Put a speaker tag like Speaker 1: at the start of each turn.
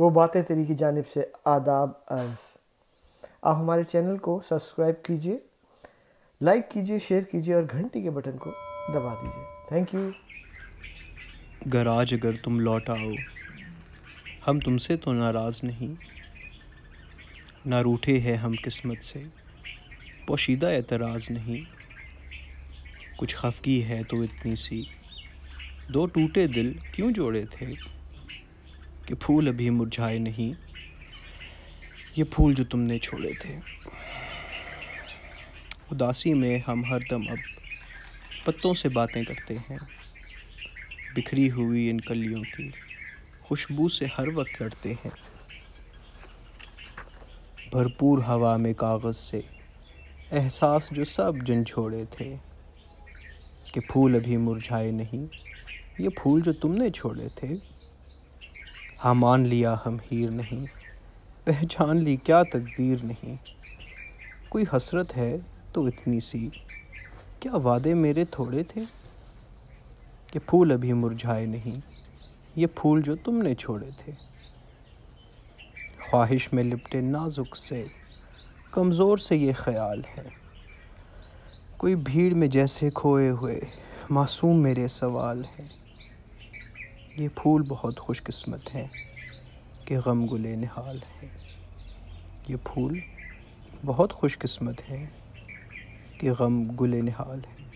Speaker 1: वो बातें तेरी की जानब से आदाब अर्ज़ आप हमारे चैनल को सब्सक्राइब कीजिए लाइक कीजिए शेयर कीजिए और घंटी के बटन को दबा दीजिए थैंक यू
Speaker 2: घर आज अगर तुम लौट आओ हम तुमसे तो नाराज़ नहीं ना रूठे हैं हम किस्मत से पोशीदा एतराज़ नहीं कुछ खफगी है तो इतनी सी दो टूटे दिल क्यों जोड़े थे कि फूल अभी मुरझाए नहीं ये फूल जो तुमने छोड़े थे उदासी में हम हरदम अब पत्तों से बातें करते हैं बिखरी हुई इन कलियों की खुशबू से हर वक्त लड़ते हैं भरपूर हवा में कागज़ से एहसास जो सब छोड़े थे कि फूल अभी मुरझाए नहीं ये फूल जो तुमने छोड़े थे हाँ मान लिया हम हीर नहीं पहचान ली क्या तकदीर नहीं कोई हसरत है तो इतनी सी क्या वादे मेरे थोड़े थे कि फूल अभी मुरझाए नहीं ये फूल जो तुमने छोड़े थे ख्वाहिश में लिपटे नाजुक से कमज़ोर से ये ख्याल है कोई भीड़ में जैसे खोए हुए मासूम मेरे सवाल हैं ये फूल बहुत ख़ुशकस्मत हैं कि गम गुले निहाल है ये फूल बहुत खुशकस्मत हैं कि गम गुले निहाल है